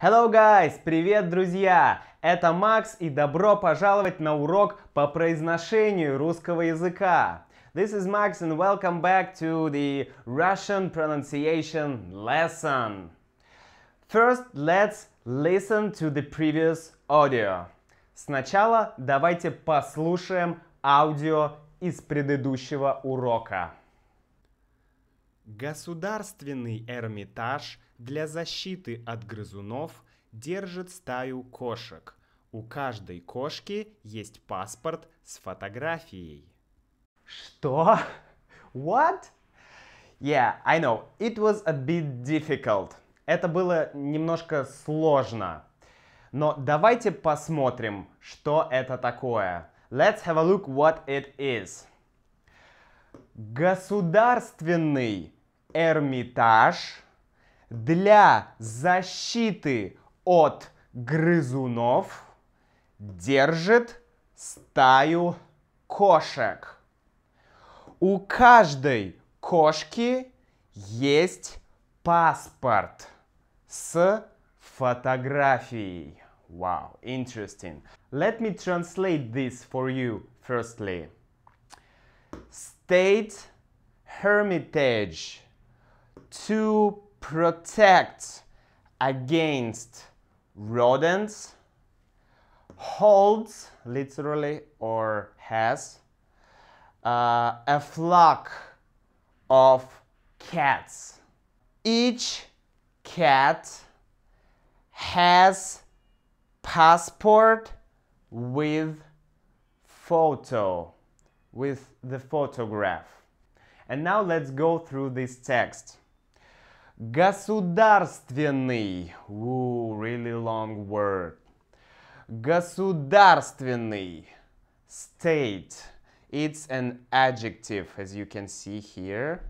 Hello guys! Привет, друзья! Это Макс и добро пожаловать на урок по произношению русского языка. This is Max and welcome back to the Russian pronunciation lesson. First, let's listen to the previous audio. Сначала давайте послушаем аудио из предыдущего урока. Государственный Эрмитаж – для защиты от грызунов держит стаю кошек. У каждой кошки есть паспорт с фотографией. Что? What? Yeah, I know. It was a bit difficult. Это было немножко сложно. Но давайте посмотрим, что это такое. Let's have a look what it is. Государственный Эрмитаж – для защиты от грызунов держит стаю кошек. У каждой кошки есть паспорт с фотографией. Wow, interesting. Let me translate this for you firstly. State Hermitage. Two protect against rodents, holds, literally, or has, uh, a flock of cats. Each cat has passport with photo, with the photograph. And now let's go through this text. Государственный. Ooh, really long word. Государственный. State. It's an adjective, as you can see here.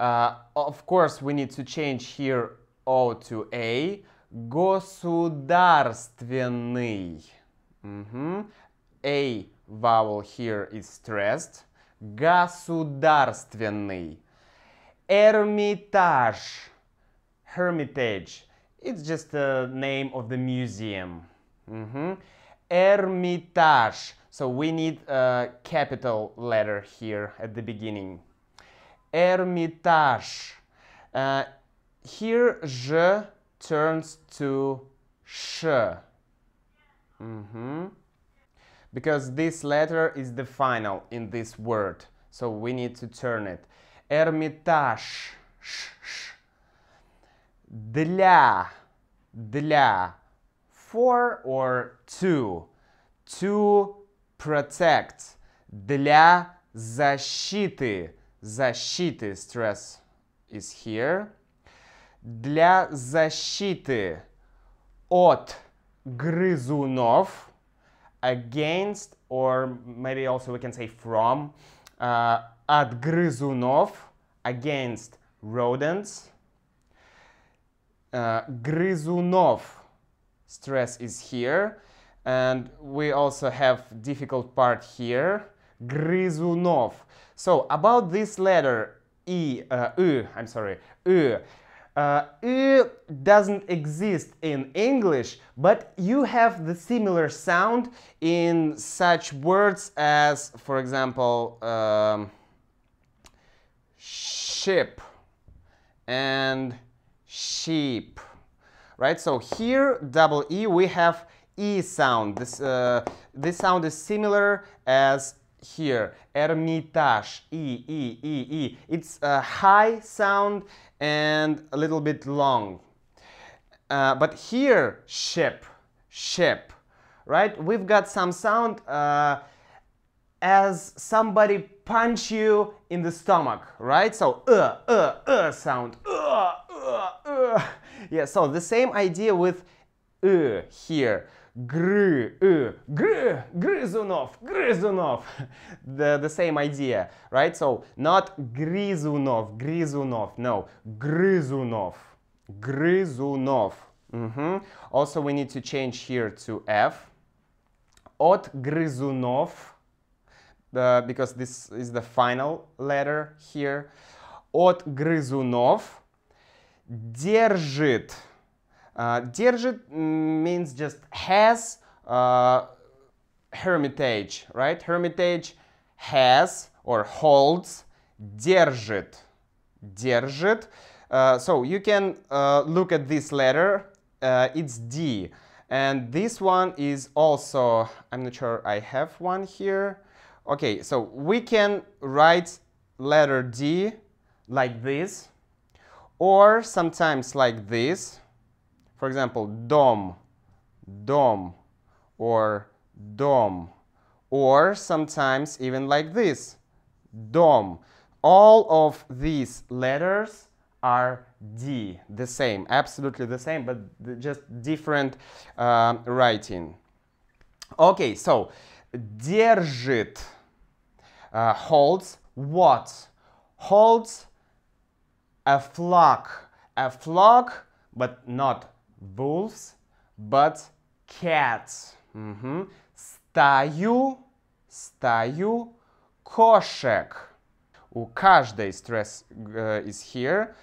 Uh, of course, we need to change here O to A. Государственный. Mm -hmm. A vowel here is stressed. Государственный. Hermitage. Hermitage. It's just the name of the museum. Mm -hmm. Hermitage. So we need a capital letter here at the beginning. Hermitage. Uh, here, je turns to sh. Mm -hmm. Because this letter is the final in this word, so we need to turn it. Эрмитаж. Ш -ш. Для. Для. For or to. To protect. Для защиты. Защиты. Stress is here. Для защиты от грызунов. Against or maybe also we can say from. Uh, от грызунов against rodents. Uh, грызунов, stress is here. And we also have difficult part here, грызунов. So about this letter э, i, uh, am sorry, i. Uh, э, doesn't exist in English, but you have the similar sound in such words as, for example, um, ship and sheep right so here double e we have e sound this uh, this sound is similar as here ermitage e e e e it's a high sound and a little bit long uh, but here ship ship right we've got some sound uh, as somebody punch you in the stomach, right? So, uh, uh, uh sound, uh, uh, uh. Yeah, so the same idea with uh here. Gr, uh, gr, Grizunov, Grizunov. The, the same idea, right? So, not Grizunov, Grizunov, no, Grizunov, Grizunov. Mm -hmm. Also, we need to change here to F. От Грызунов uh, because this is the final letter here, от грызунов, держит. держит means just has uh, hermitage, right? Hermitage has or holds, держит, держит. Uh, so you can uh, look at this letter, uh, it's D. And this one is also, I'm not sure I have one here. Okay, so we can write letter D like this, or sometimes like this. For example, dom, dom, or dom, or sometimes even like this, dom. All of these letters are D, the same, absolutely the same, but just different uh, writing. Okay, so держит uh, holds what? Holds a flock. A flock, but not wolves, but cats. Mm -hmm. Стаю, стаю кошек. У каждой stress uh, is here.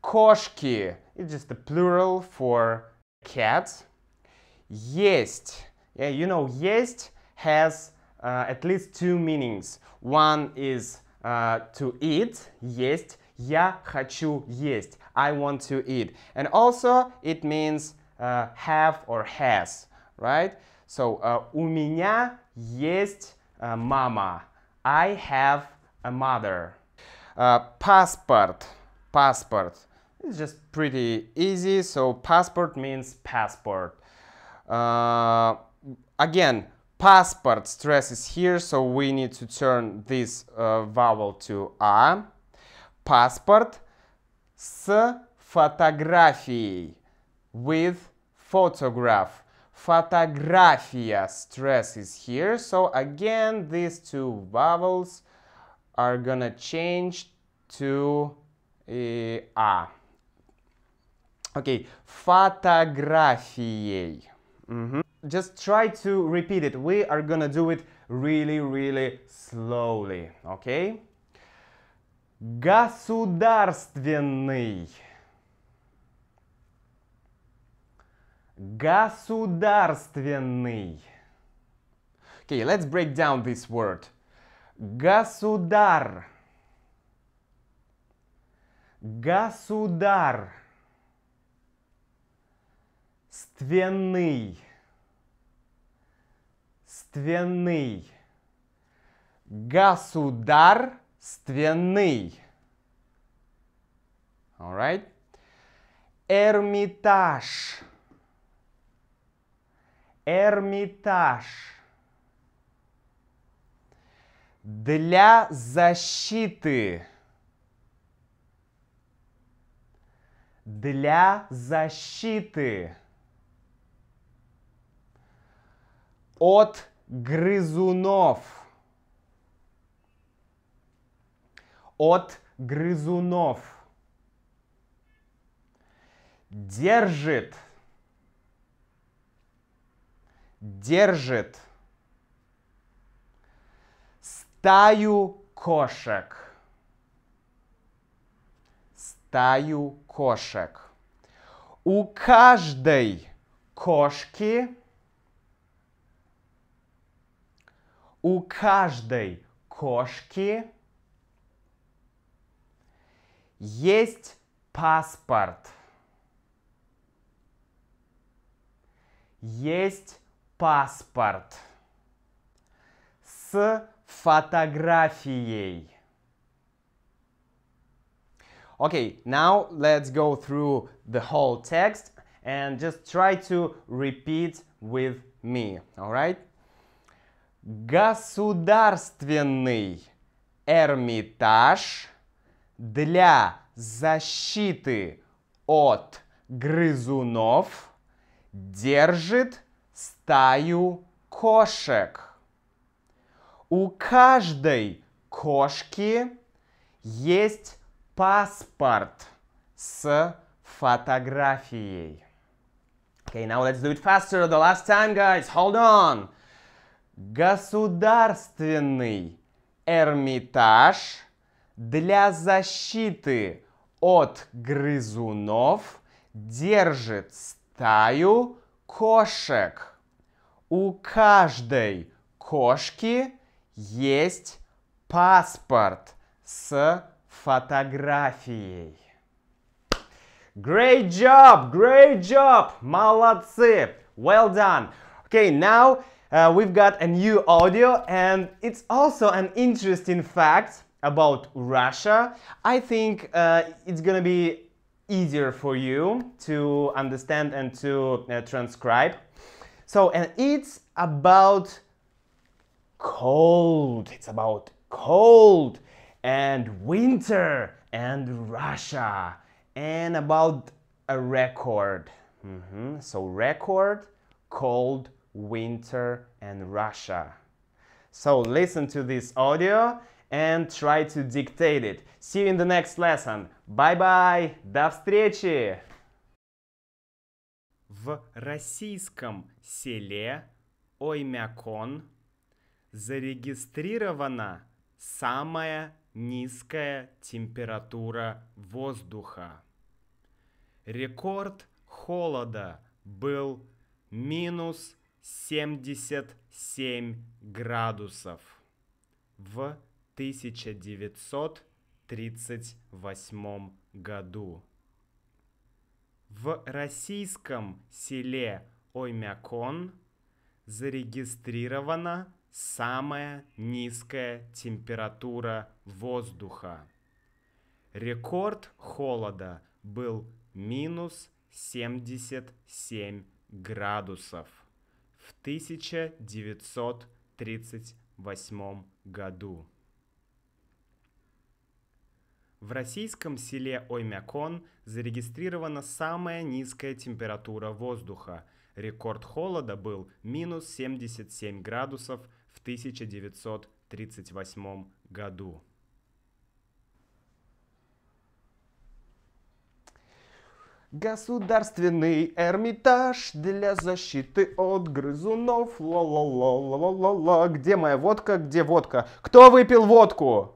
Кошки, it's just the plural for cats. Есть. Yeah, you know, есть has uh, at least two meanings. One is uh, to eat, есть, я хочу есть, I want to eat. And also it means uh, have or has, right? So у uh, меня есть мама, uh, I have a mother. Uh, passport, passport. It's just pretty easy, so passport means passport. again, passport stress is here, so we need to turn this uh, vowel to a. Passport с фотографией with photograph. Фотография stress is here, so again these two vowels are gonna change to uh, a. Okay, фотографией. Mm -hmm just try to repeat it. We are gonna do it really, really slowly, okay? Государственный. Государственный. Okay, let's break down this word. Государ. Государ. Ственный. Государственный. Государственный. Alright. Эрмитаж. Эрмитаж. Для защиты. Для защиты. От грызунов. От грызунов. Держит. Держит. Стаю кошек. Стаю кошек. У каждой кошки У каждой кошки есть паспорт. Есть паспорт с фотографией. Okay, now let's go through the whole text and just try to repeat with me, all right? Государственный Эрмитаж для защиты от грызунов держит стаю кошек. У каждой кошки есть паспорт с фотографией. Okay, now let's do it faster the last time, guys. Hold on. Государственный Эрмитаж для защиты от грызунов держит стаю кошек. У каждой кошки есть паспорт с фотографией. Great job! Great job! Молодцы! Well done! Okay, now uh, we've got a new audio and it's also an interesting fact about Russia. I think uh, it's gonna be easier for you to understand and to uh, transcribe. So, and it's about cold. It's about cold and winter and Russia and about a record. Mm -hmm. So, record, cold, winter, and Russia. So listen to this audio and try to dictate it. See you in the next lesson. Bye-bye! До встречи! В российском селе Оймякон зарегистрирована самая низкая температура воздуха. Рекорд холода был минус 77 градусов в 1938 году. В российском селе Оймякон зарегистрирована самая низкая температура воздуха. Рекорд холода был минус 77 градусов в 1938 году. В российском селе Оймякон зарегистрирована самая низкая температура воздуха. Рекорд холода был минус 77 градусов в 1938 году. Государственный Эрмитаж для защиты от грызунов. Ла-ла-ла-ла-ла-ла. Где моя водка? Где водка? Кто выпил водку?